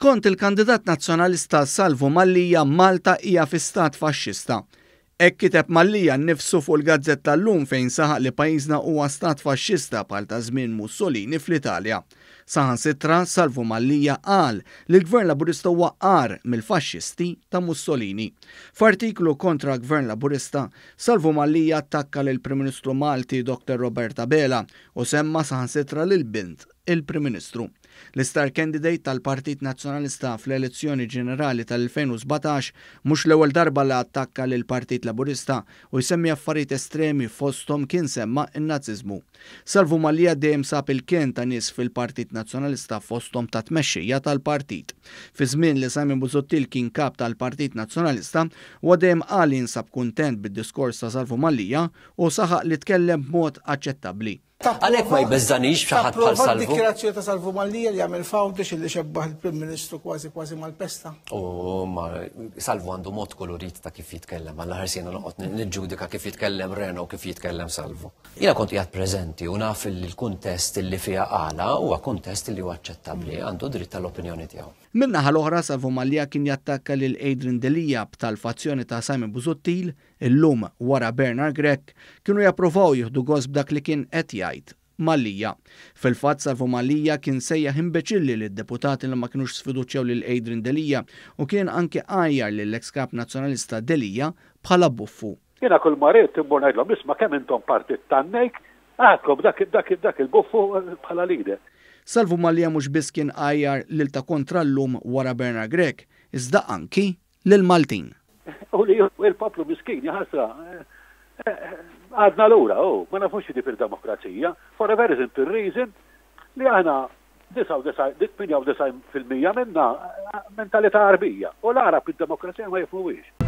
Skont il-kandidat nazzjonalista Salvo Mallija Malta hija fi stat faxxista. Ek kiteb Mallija nnifsu fuq il-gazzetta l-lum fejn saħaq li pajjiżna huwa stat faxxista bħal ta' żmien Mussolini fl-Italja. Saħan sitra Salvo Mallija qal li l-Gvern Laburista huwa qar mill-faxxisti ta' Mussolini. F'artiklu kontra Gvern Laburista, Salvo Mallija attakka lil prim Ministru Malti Dr. Roberta Bela u semma saħan sitra lil bint il-Prim Ministru. L-istar kandidate tal-Partit Nazzjonalista fl-elezzjoni ġenerali tal-2017 mhux l-ewwel darba li attakka lil partit Laburista u jsemmi affarijiet estremi fosthom kien semma in-Naziżmu. Salvu Malija dejjem sab il-kien ta' nies fil-Partit Nazzjonalista fosthom ta' tmexxija tal-partit. Fi żmien li Sami Buzottil kien kap tal-Partit Nazzjonalista u dejjem qal jinsab kuntent bid-diskors ta' Salvu Malija u saħaq li tkellem b'mod aċċettabbli. Għalek ma jbezzanix bxaħat pal salvu. Dikirazzjoni ta' salvu mal-lija li għamil fawdi xilli xebbaħ il-Prim Ministru kważi kważi mal-pesta. U oh, ma salvu għandu mod kolorit ta' kif jitkellem, għalla ħarsina noqot nġudika kif jitkellem Reno kif jitkellem salvu. Jina konti għad prezenti u naf il-kontest li fija għala u għakontest li għacċettabli mm. għandu dritt tal-opinjoni tijaw. Minna ħal-oħra salvu mal-lija kien jattakka l adrin Delija b'tal-fazzjoni ta' Simon Buzottil, il-lum wara Bernard Grek, kienu japprovaw jihdu għosb dak li kien etja jgħid. Malija. Fil-fatt Salvo Malija kien sejjaħ imbeċilli lid deputati li ma kinux sfiduċjaw lil Adrian Delija u kien anke għajjar lil ex-kap nazzjonalista Delija bħala buffu. Jena kull marit timbur ngħidlhom isma' kemm intom partit tannejk, għadkom ah, dak dak dak il-buffu bħala lider. Salvo Malija mhux biss kien għajjar lil ta' kontrallum wara Berna Grek, iżda anki lil Maltin. U li il-poplu miskin jħassa eh, Għadna l-ura, u, oh, ma nafux xidi fil-demokrazija, for a very simple reason, li għana 98% minna mentalità arbija, u l-Arab il-demokrazija ma jifmuwix.